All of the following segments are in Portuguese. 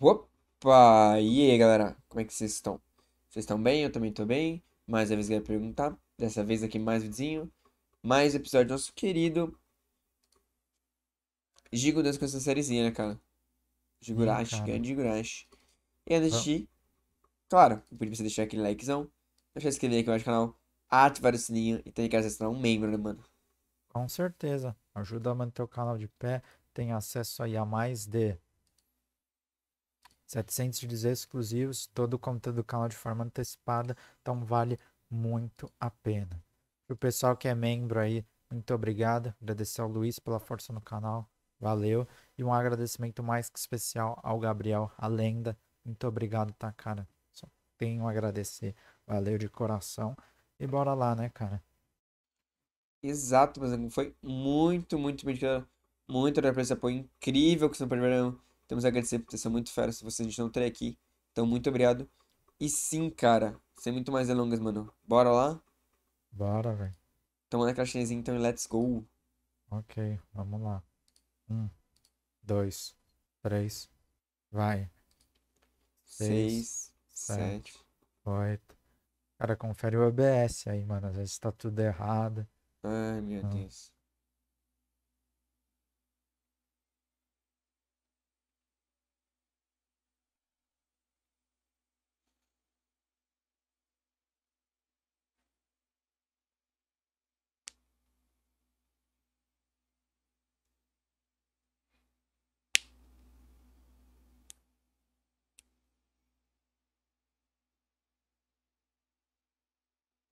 Opa! E aí, galera? Como é que vocês estão? Vocês estão bem? Eu também tô bem. Mais uma vez quero perguntar. Dessa vez aqui mais vizinho. Mais episódio do nosso querido... Digo com essa sériezinha, né, cara? Jigurashi, grande Gigurashi. E antes de... Ah. Claro, eu pedi pra você deixar aquele likezão. Deixa se inscrever aqui no canal. Ativar o sininho. E tem que acessar um membro, né, mano? Com certeza. Ajuda a manter o canal de pé. Tem acesso aí a mais de... 700 de exclusivos, todo o conteúdo do canal de forma antecipada, então vale muito a pena. o pessoal que é membro aí, muito obrigado. Agradecer ao Luiz pela força no canal, valeu. E um agradecimento mais que especial ao Gabriel, a lenda. Muito obrigado, tá, cara? Só tenho a agradecer, valeu de coração. E bora lá, né, cara? Exato, mas foi muito, muito, muito, muito obrigado por esse apoio incrível que vocês perderam temos a agradecer por ter sido muito fera se vocês não até aqui. Então, muito obrigado. E sim, cara, sem muito mais delongas, mano. Bora lá? Bora, velho. Toma naquela chinesinha então e let's go. Ok, vamos lá. Um, dois, três, vai. Seis, sete, oito. Cara, confere o OBS aí, mano. Às vezes tá tudo errado. Ai, meu hum. Deus.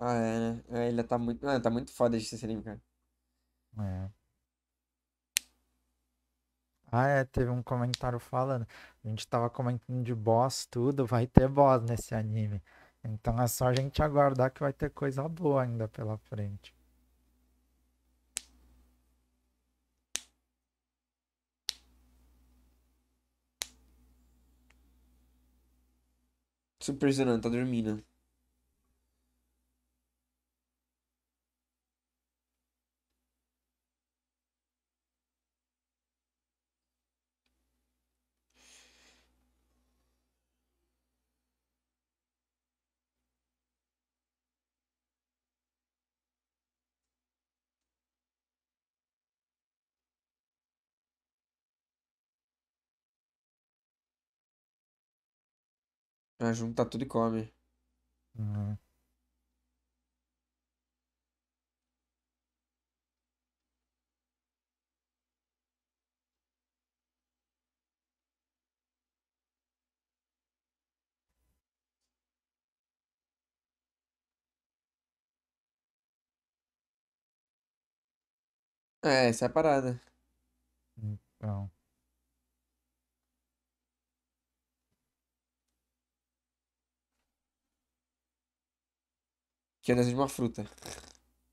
Ah, é, né? É, ele tá muito. Ah, tá muito foda esse anime, cara. É. Ah, é, teve um comentário falando. A gente tava comentando de boss, tudo. Vai ter boss nesse anime. Então é só a gente aguardar que vai ter coisa boa ainda pela frente. Super Zenon, tá dormindo. Ah, junta tudo e come. Uhum. É, essa é a parada. Então. Que é dessa de uma fruta.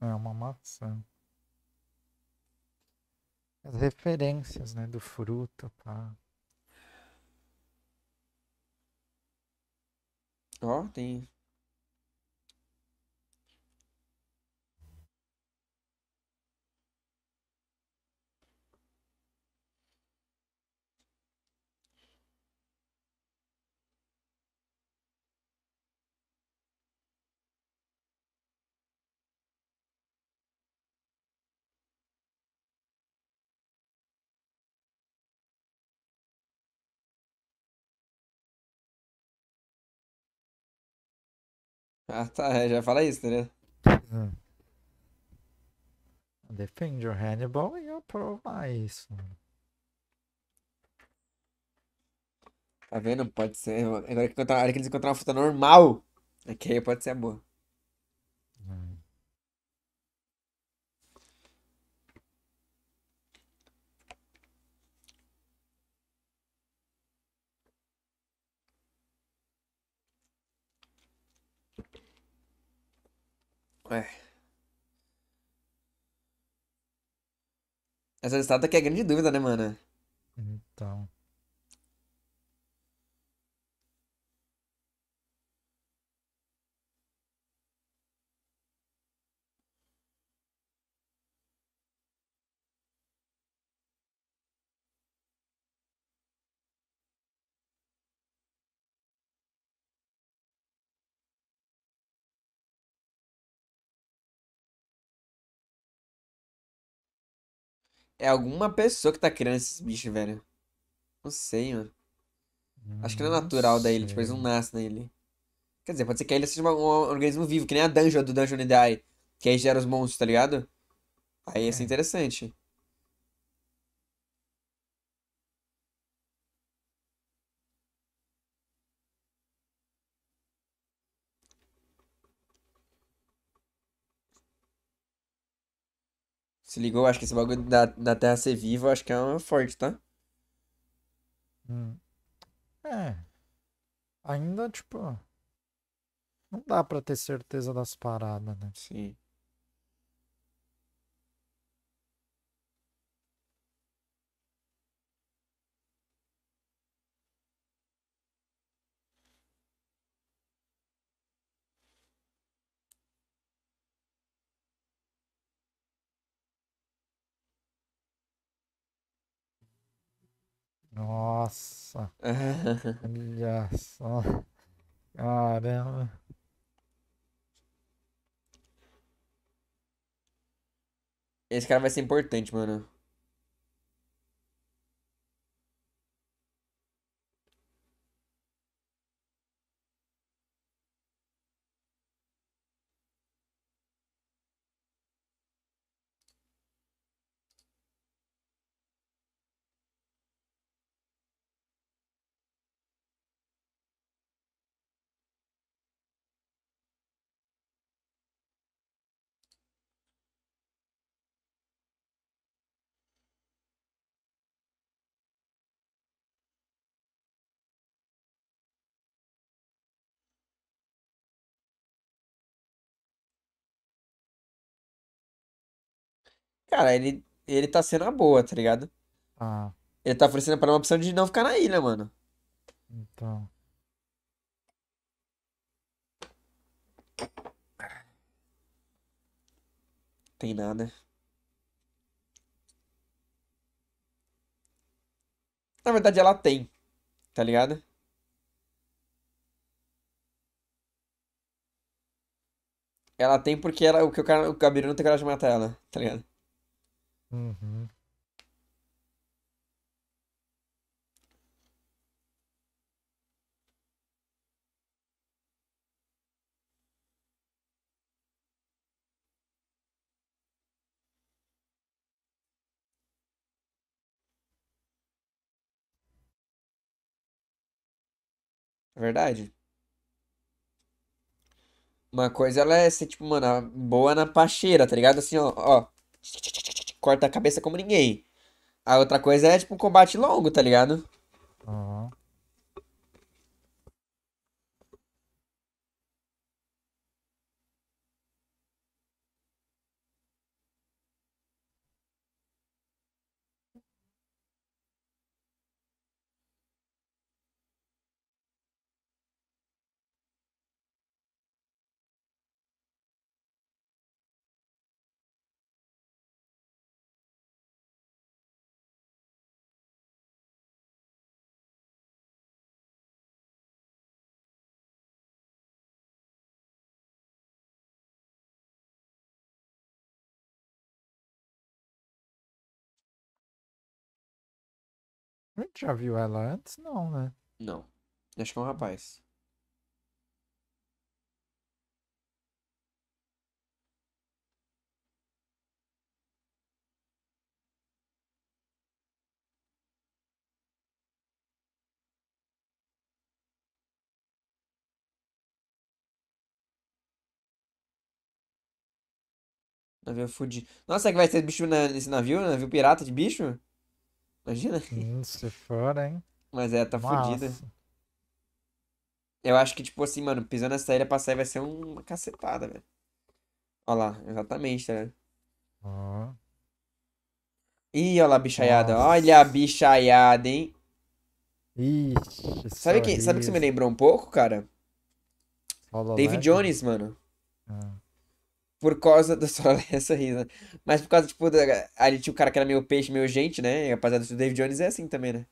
É uma maçã. As referências, né? Do fruto, pá. Ó, tem Ah, tá, é, já fala isso, né? defende o Hannibal e aprova isso. Né? Tá vendo? Pode ser. Agora que eles encontraram uma fruta normal, é que aí pode ser boa. É. Essa estátua que é grande dúvida, né, mano? Então. É alguma pessoa que tá criando esses bichos, velho. Não sei, mano. Acho que não é natural da ilha, tipo, eles não nascem na ilha. Quer dizer, pode ser que a ilha seja um, organismo vivo, que nem a dungeon do Dungeon Die, que aí gera os monstros, tá ligado? Aí ia ser é. interessante. Se ligou? Acho que esse bagulho da, da Terra ser viva, acho que é um forte, tá? Hum. É. Ainda, tipo. Não dá pra ter certeza das paradas, né? Sim. Nossa! Olha só! Caramba! Esse cara vai ser importante, mano. Cara, ele, ele tá sendo a boa, tá ligado? Ah, Ele tá oferecendo pra ela uma opção de não ficar na ilha, mano. então. Tem nada. Na verdade, ela tem, tá ligado? Ela tem porque ela, o que o o Gabiru não tem coragem de matar ela, tá ligado? Uhum. É verdade. Uma coisa ela é ser, tipo, mano, é boa na pacheira, tá ligado? Assim, ó, ó corta a cabeça como ninguém. A outra coisa é, tipo, um combate longo, tá ligado? Uhum. A gente já viu ela antes? Não, né? Não. Acho que é um rapaz. Navio fudido. Nossa, é que vai ser bicho na, nesse navio? Né? Navio pirata de bicho? Imagina. Hum, se for, hein? Mas é, tá fodida. Eu acho que, tipo assim, mano, pisando nessa ilha pra sair vai ser uma cacetada, velho. Olha lá, exatamente, tá né? vendo? Ih, olha lá a bichaiada. Nossa. Olha a bichaiada, hein? Ixi, sabe é que, sabe que você me lembrou um pouco, cara? David Jones, mano. Ah por causa da sua essa risa. Mas por causa, tipo, da, ali tinha o cara que era meio peixe, meio gente, né? E rapaziada do David Jones é assim também, né?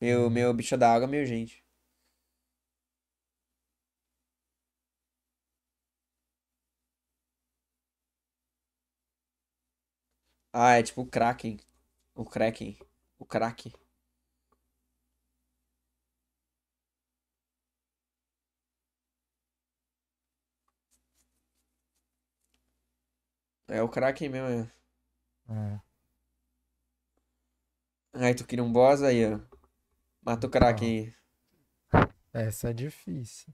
Meu, uhum. meu bicho da água, meio gente. Ah, é tipo o Kraken. O Kraken. O Kraken. É o Kraken mesmo. É. é. Aí tu queria um boss aí, ó. Mata o Kraken aí. Essa é difícil.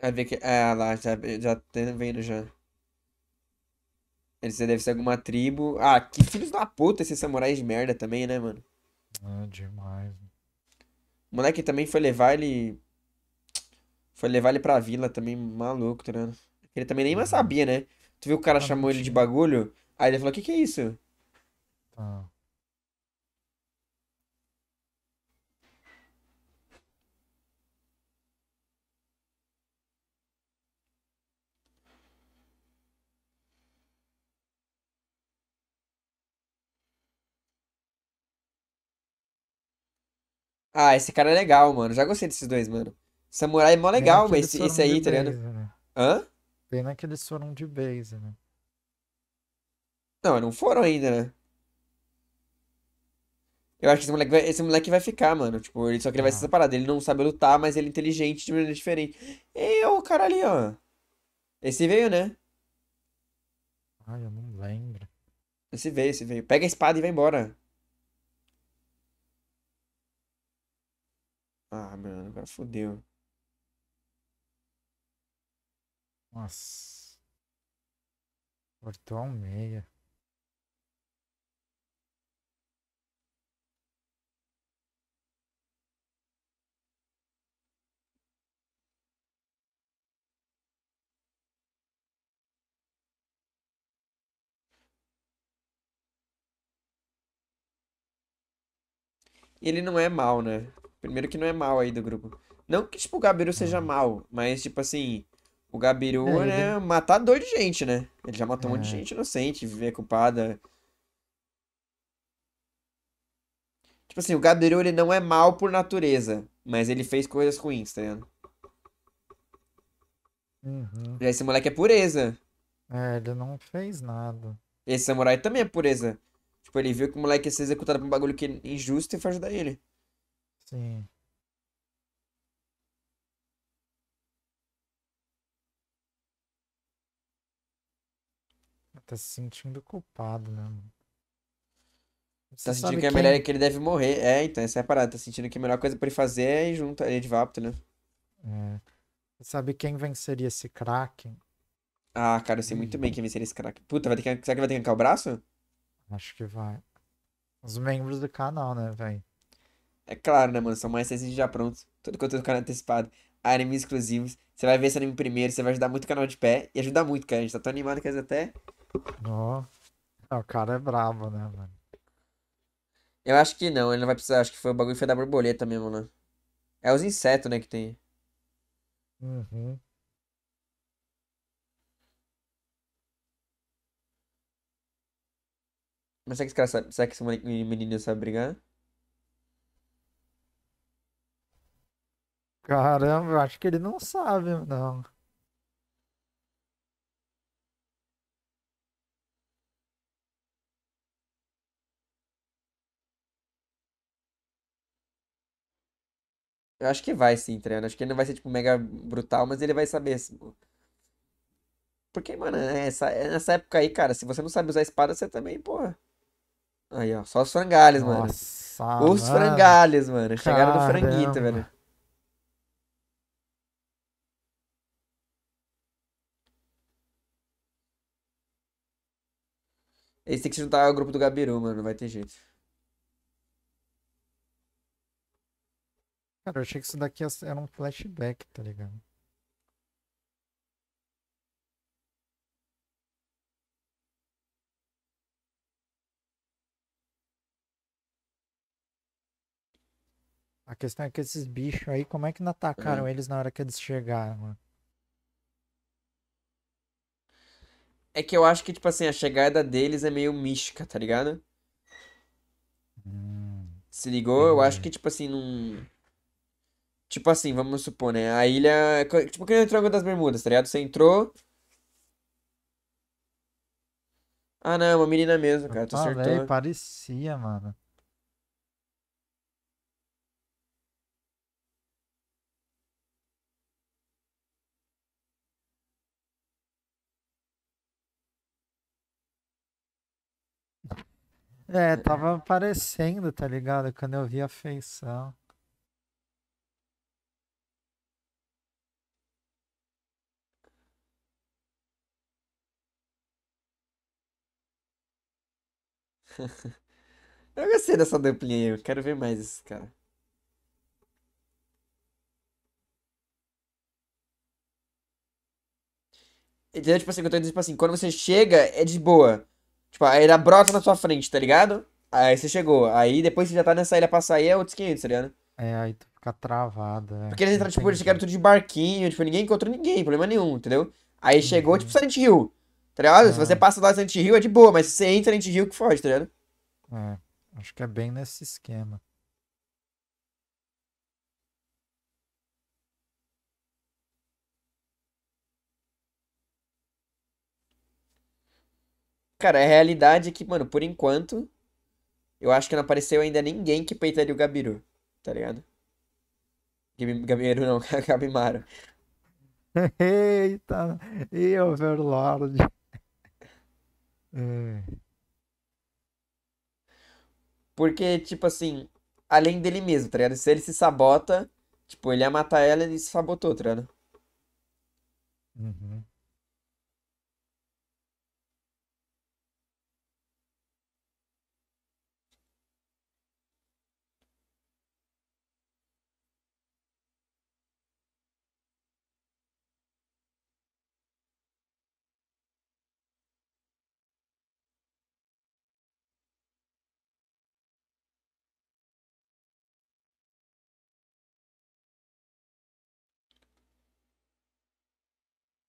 vai ver que. Ah lá, já, já tá vendo já. Eles deve ser alguma tribo. Ah, que filhos da puta esses samurais de merda também, né, mano? Ah, demais. O moleque também foi levar ele. Foi levar ele pra vila também, maluco, tá ligado? Ele também nem mais uhum. sabia, né? Tu viu o cara ah, chamou ele de bagulho? Aí ele falou: O que, que é isso? Ah. Ah, esse cara é legal, mano. Já gostei desses dois, mano. Samurai é mó legal, mas esse, esse aí, tá ligado? Né? Hã? Pena que eles foram de base, né? Não, não foram ainda, né? Eu acho que esse moleque vai, esse moleque vai ficar, mano. Tipo, ele só que ele vai ah. ser separado. Ele não sabe lutar, mas ele é inteligente de maneira diferente. E o cara ali, ó. Esse veio, né? Ai, eu não lembro. Esse veio, esse veio. Pega a espada e vai embora. Ah, mano, agora fodeu. Nossa. Cortou ao meia. ele não é mal, né? Primeiro que não é mal aí do grupo. Não que, tipo, o Gabiru seja mal, mas, tipo assim, o Gabiru é, né, ele... matador de gente, né? Ele já matou é. um monte de é. gente inocente, viver culpada. Tipo assim, o Gabiru, ele não é mal por natureza, mas ele fez coisas ruins, tá ligado? Uhum. E esse moleque é pureza. É, ele não fez nada. Esse samurai também é pureza. Tipo, ele viu que o moleque ia ser executado por um bagulho que é injusto e foi ajudar ele. Sim. Tá se sentindo culpado, né? Você tá sentindo que a é melhor melhor que ele deve morrer. É, então, essa é a parada. Tá sentindo que a melhor coisa pra ele fazer é ir junto a é Edvapto, né? é, você sabe quem venceria esse Kraken? Ah, cara, eu sei muito bem quem venceria esse craque. Puta, vai ter que... será que vai ter que arrancar o braço? Acho que vai. Os membros do canal, né, velho? É claro, né, mano? São mais recentes já prontos. tudo quanto do é canal antecipado. Animes exclusivos. Você vai ver esse anime primeiro. Você vai ajudar muito o canal de pé. E ajudar muito, cara. A gente tá tão animado que às vezes até. Ó. Oh. O cara é brabo, né, mano? Eu acho que não. Ele não vai precisar. Acho que foi o bagulho foi da borboleta mesmo, né? É os insetos, né, que tem. Uhum. Mas será que esse cara sabe? Será que esse menino sabe brigar? Caramba, eu acho que ele não sabe, não. Eu acho que vai sim, Treino. Tá acho que ele não vai ser, tipo, mega brutal, mas ele vai saber. Assim, Porque, mano, nessa, é é nessa época aí, cara, se você não sabe usar espada, você também, porra. Aí, ó, só os frangalhos, Nossa, mano. Os frangalhos, mano. Chegaram do franguito, velho. Eles têm que se juntar ao grupo do Gabiru, mano. Não vai ter jeito. Cara, eu achei que isso daqui era um flashback, tá ligado? A questão é que esses bichos aí, como é que não atacaram é. eles na hora que eles chegaram, mano? É que eu acho que, tipo assim, a chegada deles é meio mística, tá ligado? Hum, Se ligou? Eu acho que, tipo assim, num. Tipo assim, vamos supor, né? A ilha. Tipo que entrou o das Bermudas, tá ligado? Você entrou. Ah, não, é uma menina mesmo, cara. Tu acertou. Ah, parecia, mano. É, tava aparecendo, tá ligado? Quando eu vi a feição. eu gostei dessa duplinha aí, eu quero ver mais esses cara. Entendeu? Tipo assim, eu tô dizendo, tipo assim, quando você chega, é de boa. Tipo, aí ilha brota na sua frente, tá ligado? Aí você chegou. Aí depois você já tá nessa ilha pra sair, é outros 500, tá ligado? É, aí tu fica travado. É. Porque eles entraram, tipo, eles chegaram tudo de barquinho, tipo, ninguém encontrou ninguém, problema nenhum, entendeu? Aí chegou, uhum. tipo, Silent Hill, tá ligado? É. Se você passa lá Silent Hill é de boa, mas se você entra em Silent Hill que foge, tá ligado? É, acho que é bem nesse esquema. Cara, é a realidade é que, mano, por enquanto, eu acho que não apareceu ainda ninguém que peitaria o Gabiru, tá ligado? Gabiru não, Gabimaro. Eita, e Overlord? É. Porque, tipo assim, além dele mesmo, tá ligado? Se ele se sabota, tipo, ele ia matar ela e se sabotou, tá ligado? Uhum.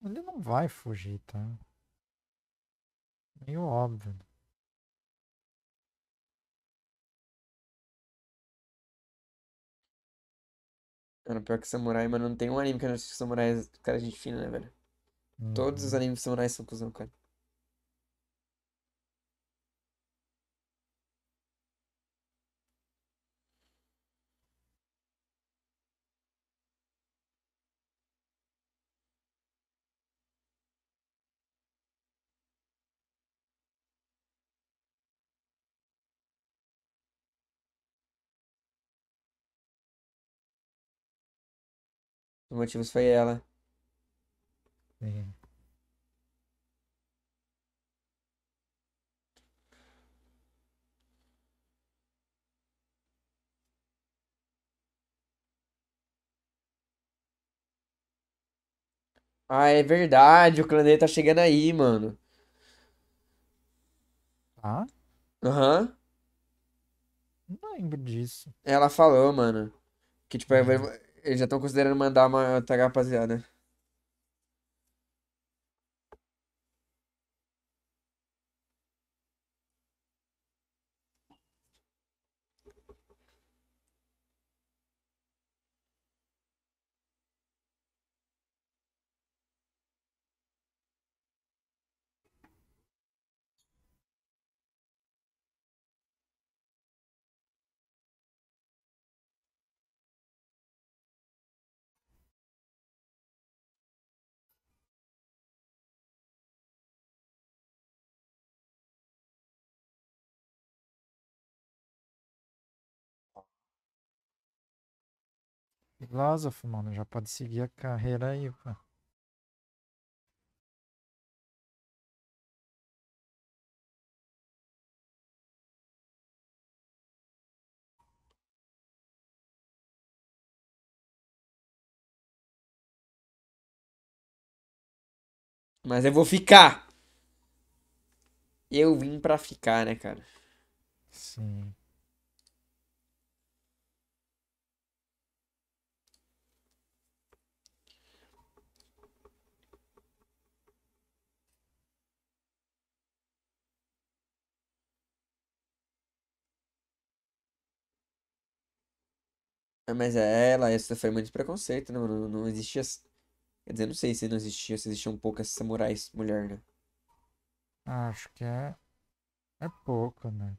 Ele não vai fugir, tá? Meio óbvio. Mano, pior que Samurai, mano, não tem um anime que não assiste Samurai, cara, gente fina, né, velho? Hum. Todos os uhum. animes Samurai são cuzão, cara. os motivos foi ela. É. Ah, é verdade, o clã dele tá chegando aí, mano. Ah? Aham. Não lembro disso. Ela falou, mano. Que tipo, é. Eles já estão considerando mandar uma outra rapaziada. filósofo, mano. Já pode seguir a carreira aí, pô. Mas eu vou ficar. Eu vim pra ficar, né, cara? Sim. Ah, mas ela, essa sofreu muito preconceito, não, né, não, não existia. Quer dizer, não sei se não existia, se existiam poucas samurais mulher, né? Ah, acho que é. É pouco, né?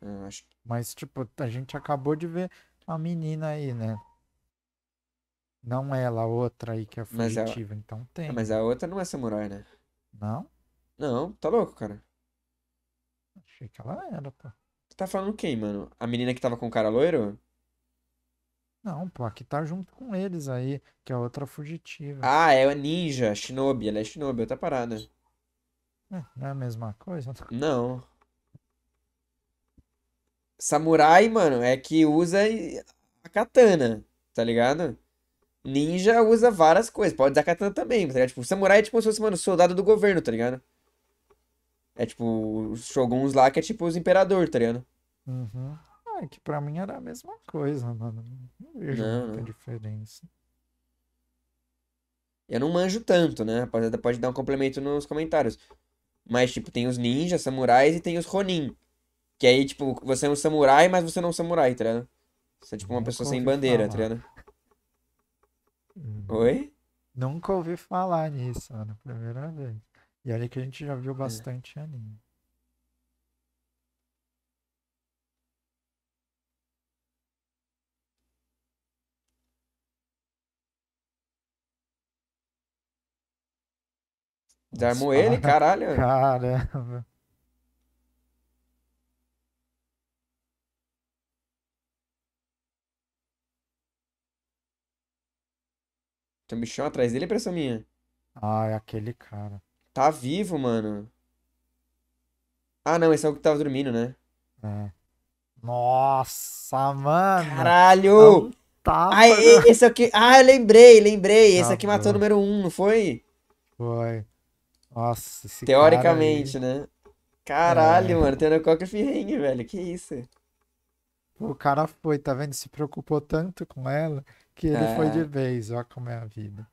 Eu ah, acho que... Mas, tipo, a gente acabou de ver a menina aí, né? Não ela, a outra aí que é fugitiva, a... então tem. É, mas a outra não é samurai, né? Não? Não, tá louco, cara. Achei que ela era, pô. tá falando quem, mano? A menina que tava com o cara loiro? Não, pô, aqui tá junto com eles aí, que é outra fugitiva. Ah, é a ninja, shinobi, ela é shinobi, outra parada. É, não é a mesma coisa? Não. Samurai, mano, é que usa a katana, tá ligado? Ninja usa várias coisas, pode usar katana também, tá ligado? Tipo, samurai é tipo como se fosse, mano, soldado do governo, tá ligado? É tipo, os shoguns lá que é tipo os imperador, tá ligado? Uhum. É, que pra mim era a mesma coisa, mano. Não vejo não, muita não. diferença. Eu não manjo tanto, né? Rapaziada, pode dar um complemento nos comentários. Mas, tipo, tem os ninjas, samurais e tem os ronin. Que aí, tipo, você é um samurai, mas você não é um samurai, tá ligado? Você é, tipo, uma Nunca pessoa sem bandeira, tá falar. tá ligado? Hum. Oi? Nunca ouvi falar nisso, mano. Primeira vez. E olha que a gente já viu é. bastante é. anime. Desarmou ele, caralho. Caramba. Tem um bichão atrás dele, é impressão minha. Ah, é aquele cara. Tá vivo, mano. Ah, não, esse é o que tava dormindo, né? É. Nossa, mano. Caralho! Não tá, Aí, esse aqui. Ah, eu lembrei, lembrei. Esse tá aqui matou o número 1, um, não foi? Foi. Nossa, esse Teoricamente, cara aí... né? Caralho, é... mano, tem Cocker Ring, velho. Que isso? O cara foi, tá vendo? Se preocupou tanto com ela que ele é... foi de é. vez. Olha como é a vida.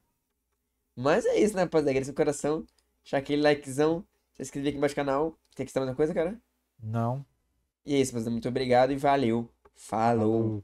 Mas é isso, né, rapaziada? Agradecer o coração. Deixa aquele likezão. Se inscrever aqui embaixo do canal. Tem que estar mais coisa, cara? Não. E é isso, rapaziada. Muito obrigado e valeu. Falou. Falou.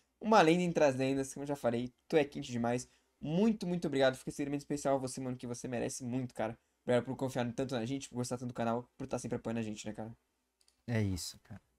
uma lenda entre as lendas, assim, como eu já falei, tu é quente demais. Muito, muito obrigado. Fica extremamente especial você, mano, que você merece muito, cara. Obrigado por confiar tanto na gente, por gostar tanto do canal, por estar tá sempre apoiando a gente, né, cara? É isso, cara.